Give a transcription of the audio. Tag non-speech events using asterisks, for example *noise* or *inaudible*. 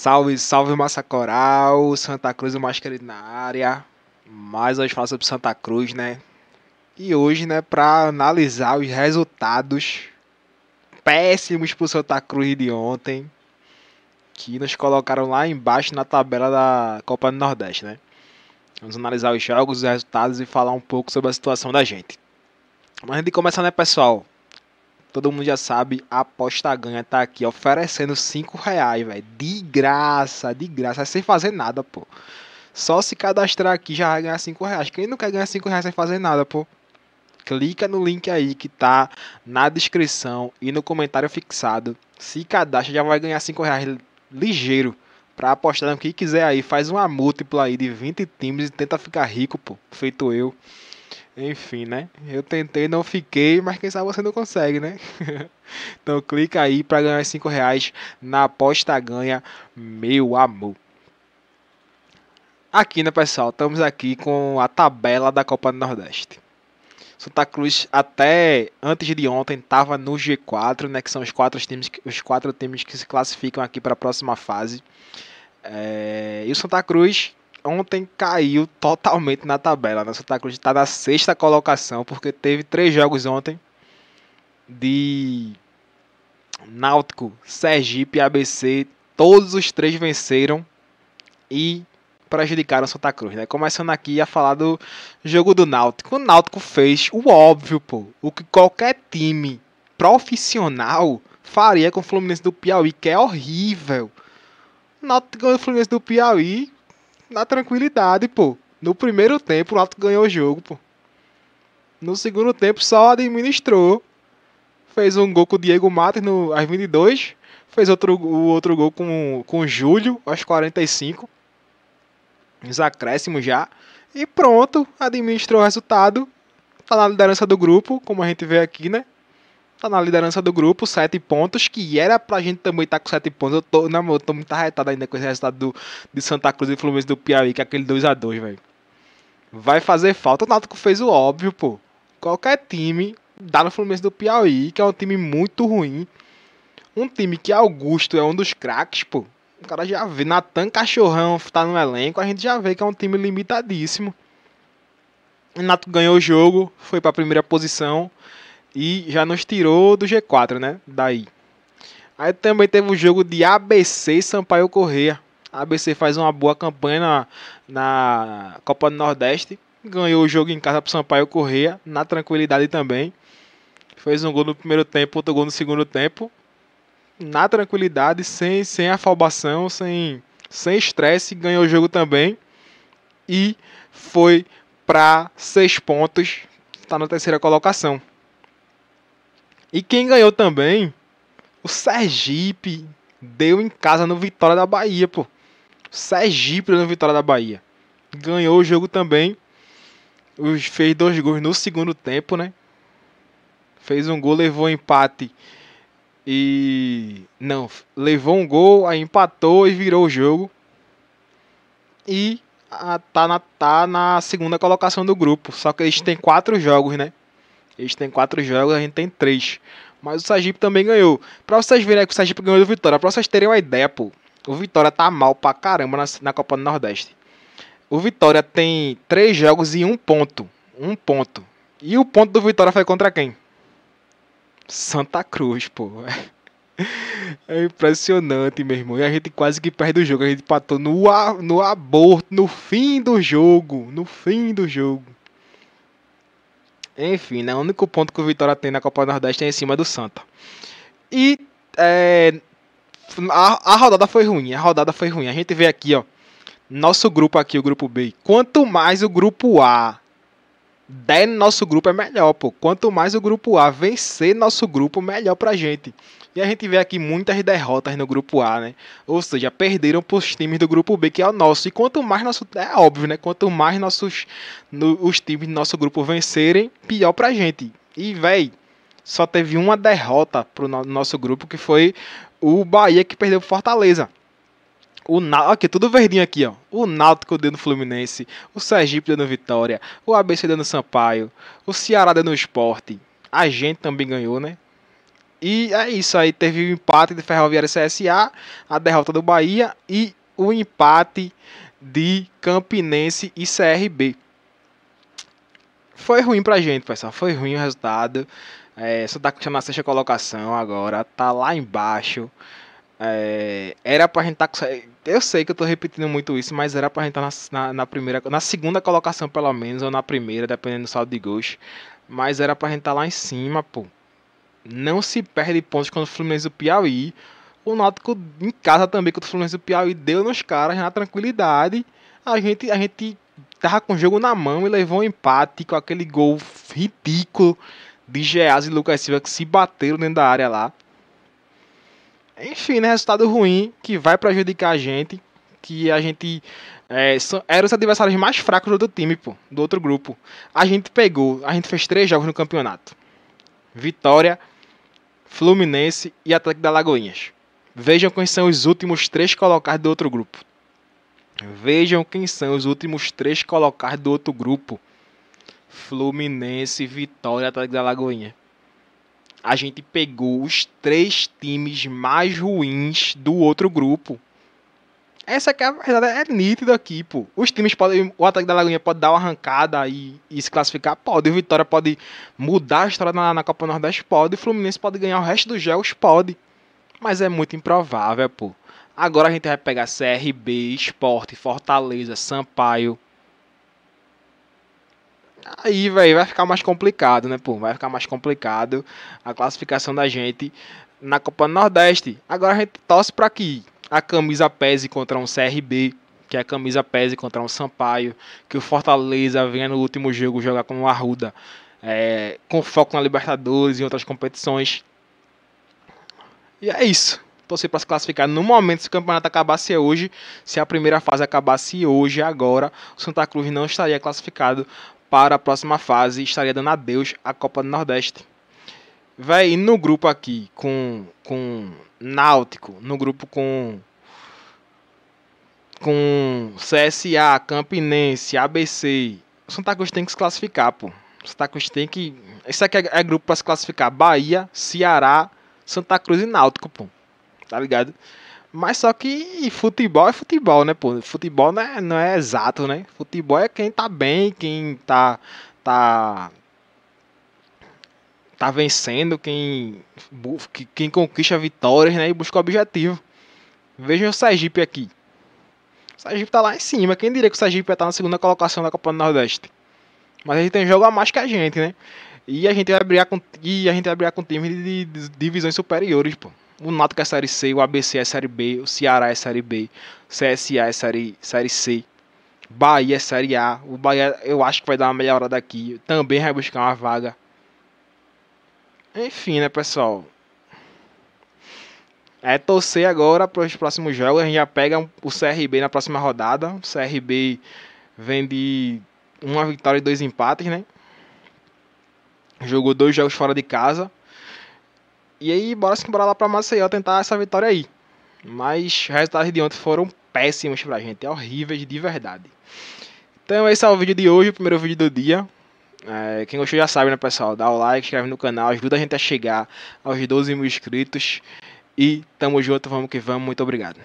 Salve, salve massa coral, Santa Cruz o mais querido na área. Mais hoje falar sobre Santa Cruz, né? E hoje, né, para analisar os resultados péssimos pro Santa Cruz de ontem, que nos colocaram lá embaixo na tabela da Copa do Nordeste, né? Vamos analisar os jogos, os resultados e falar um pouco sobre a situação da gente. Mas antes de começar, né, pessoal? todo mundo já sabe, a aposta ganha tá aqui oferecendo 5 reais, velho. De graça, de graça, sem fazer nada, pô. Só se cadastrar aqui já vai ganhar 5 reais. Quem não quer ganhar 5 reais sem fazer nada, pô? Clica no link aí que tá na descrição e no comentário fixado. Se cadastra, já vai ganhar 5 reais ligeiro. Pra apostar no que quiser aí. Faz uma múltipla aí de 20 times e tenta ficar rico, pô. Feito eu. Enfim, né? Eu tentei, não fiquei, mas quem sabe você não consegue, né? *laughs* então clica aí para ganhar 5 reais na aposta ganha, meu amor. Aqui, né, pessoal? Estamos aqui com a tabela da Copa do Nordeste. Santa Cruz até antes de ontem estava no G4, né, que são os quatro times, os quatro times que se classificam aqui para a próxima fase. É, e o Santa Cruz ontem caiu totalmente na tabela. Né? Santa Cruz está na sexta colocação, porque teve três jogos ontem de Náutico, Sergipe e ABC. Todos os três venceram e prejudicaram Santa Cruz. Né? Começando aqui a falar do jogo do Náutico. O Náutico fez o óbvio, pô. O que qualquer time profissional faria com o Fluminense do Piauí, que é horrível. Náutico ganhou o Fluminense do Piauí na tranquilidade, pô. No primeiro tempo, o Náutico ganhou o jogo, pô. No segundo tempo, só administrou. Fez um gol com o Diego Matos no, às 22. Fez outro, o outro gol com, com o Júlio aos 45. Os acréscimos já. E pronto, administrou o resultado. Tá na liderança do grupo, como a gente vê aqui, né? tá na liderança do grupo, sete pontos, que era pra gente também estar tá com sete pontos. Eu tô, na, eu tô muito arretado ainda com esse resultado do, de Santa Cruz e Fluminense do Piauí, que é aquele 2x2, velho. Vai fazer falta. O Náutico fez o óbvio, pô. Qualquer time dá no Fluminense do Piauí, que é um time muito ruim. Um time que Augusto é um dos craques, pô. O cara já vê. Natan Cachorrão tá no elenco, a gente já vê que é um time limitadíssimo. O Nato ganhou o jogo, foi pra primeira posição e já nos tirou do G4, né? Daí. Aí também teve o jogo de ABC e Sampaio Correia. ABC faz uma boa campanha na, na Copa do Nordeste. Ganhou o jogo em casa pro Sampaio Correia, na tranquilidade também. Fez um gol no primeiro tempo, outro gol no segundo tempo. Na tranquilidade, sem, sem afobação, sem sem estresse, ganhou o jogo também. E foi para seis pontos. Está na terceira colocação. E quem ganhou também, o Sergipe deu em casa no Vitória da Bahia, pô. O Sergipe no Vitória da Bahia. Ganhou o jogo também. Fez dois gols no segundo tempo, né? Fez um gol, levou empate. E. Não, levou um gol, aí empatou e virou o jogo. E ah, tá, na, tá na segunda colocação do grupo. Só que eles têm quatro jogos, né? Eles têm quatro jogos, a gente tem três. Mas o Sergipe também ganhou. Pra vocês verem que o Sergipe ganhou do Vitória, pra vocês terem uma ideia, pô. O Vitória tá mal pra caramba na, na Copa do Nordeste. O Vitória tem três jogos e um ponto. Um ponto. E o ponto do Vitória foi contra quem? Santa Cruz, pô. *laughs* É impressionante, meu irmão. E a gente quase que perde o jogo. A gente patou no, no aborto, no fim do jogo. No fim do jogo. Enfim, né? O único ponto que o Vitória tem na Copa do Nordeste é em cima do Santa. E é, a, a, rodada foi ruim, a rodada foi ruim. A gente vê aqui, ó, nosso grupo aqui, o grupo B. Quanto mais o grupo A der nosso grupo é melhor, pô. Quanto mais o grupo A vencer nosso grupo, melhor pra gente. E a gente vê aqui muitas derrotas no grupo A, né? Ou seja, perderam pros times do grupo B, que é o nosso. E quanto mais nosso. É óbvio, né? Quanto mais nossos. No, os times do nosso grupo vencerem, pior pra gente. E, véi, só teve uma derrota pro no, nosso grupo, que foi o Bahia que perdeu Fortaleza. O Náutico, aqui, tudo verdinho aqui, ó. O Náutico dando Fluminense, o Sergipe dando Vitória, o ABC dando Sampaio, o Ceará dando Esporte. A gente também ganhou, né? E é isso aí, teve o empate de Ferroviária CSA, a derrota do Bahia e o empate de Campinense e CRB. Foi ruim pra gente, pessoal. Foi ruim o resultado. É, só tá na sexta colocação agora, tá lá embaixo. É, era pra gente estar. Tá, eu sei que eu tô repetindo muito isso, mas era pra gente tá na, na, na, primeira. Na segunda colocação, pelo menos, ou na primeira, dependendo do saldo de gols. Mas era pra gente estar tá lá em cima, pô. Não se perde pontos contra o Fluminense do Piauí. O Náutico em casa também contra o Fluminense do Piauí deu nos caras na tranquilidade. A gente, a gente tava com o jogo na mão e levou um empate com aquele gol ridículo de Geaz e Lucas Silva que se bateram dentro da área lá. Enfim, né? Resultado ruim que vai prejudicar a gente. Que a gente. É, eram os adversários mais fracos do outro time, pô, do outro grupo. A gente pegou, a gente fez três jogos no campeonato: Vitória, Fluminense e Atlético da Lagoinhas. Vejam quem são os últimos três colocados do outro grupo. Vejam quem são os últimos três colocados do outro grupo: Fluminense, Vitória e Atlético da Lagoinha a gente pegou os três times mais ruins do outro grupo. Essa é a verdade, é nítido aqui, pô. Os times podem. O ataque da Lagoinha pode dar uma arrancada e, e se classificar? Pode. O Vitória pode mudar a história na, na Copa Nordeste? Pode. O Fluminense pode ganhar o resto dos jogos? Pode. Mas é muito improvável, pô. Agora a gente vai pegar CRB, Esporte, Fortaleza, Sampaio, aí véio, vai ficar mais complicado, né, pô? Vai ficar mais complicado a classificação da gente na Copa do Nordeste. Agora a gente torce para que a camisa pese contra um CRB, que a camisa pese contra um Sampaio, que o Fortaleza venha no último jogo jogar como um Arruda, é, com foco na Libertadores e outras competições. E é isso. Torcer para se classificar no momento se o campeonato acabasse hoje, se a primeira fase acabasse hoje, agora, o Santa Cruz não estaria classificado para a próxima fase estaria dando adeus à Copa do Nordeste. Véi, no grupo aqui com, com Náutico, no grupo com com CSA, Campinense, ABC, o Santa Cruz tem que se classificar, pô. O Santa Cruz tem que. esse aqui é, é grupo para se classificar: Bahia, Ceará, Santa Cruz e Náutico, pô. Tá ligado? Mas só que futebol é futebol, né, pô? Futebol não é, não é exato, né? Futebol é quem tá bem, quem tá. tá tá vencendo, quem, quem conquista vitórias né, e busca o objetivo. Veja o Sergipe aqui. O Sergipe tá lá em cima. Quem diria que o Sergipe ia estar tá na segunda colocação da Copa do Nordeste? Mas ele tem jogo a mais que a gente, né? E a gente vai brigar com, e a gente vai brigar com times de, de, de divisões superiores, pô. O Náutico é Série C, o ABC é Série B, o Ceará é Série B, CSA é Série, série C, Bahia é Série A. O Bahia eu acho que vai dar uma melhorada aqui. Também vai buscar uma vaga. Enfim, né, pessoal? É torcer agora para os próximos jogos. A gente já pega o CRB na próxima rodada. O CRB vem de uma vitória e dois empates, né? Jogou dois jogos fora de casa. E aí, bora se embora lá pra Maceió tentar essa vitória aí. Mas os resultados de ontem foram péssimos pra gente, horríveis de verdade. Então esse é o vídeo de hoje, o primeiro vídeo do dia. É, quem gostou já sabe, né, pessoal? Dá o like, inscreve no canal, ajuda a gente a chegar aos 12 mil inscritos. E tamo junto, vamos que vamos, muito obrigado.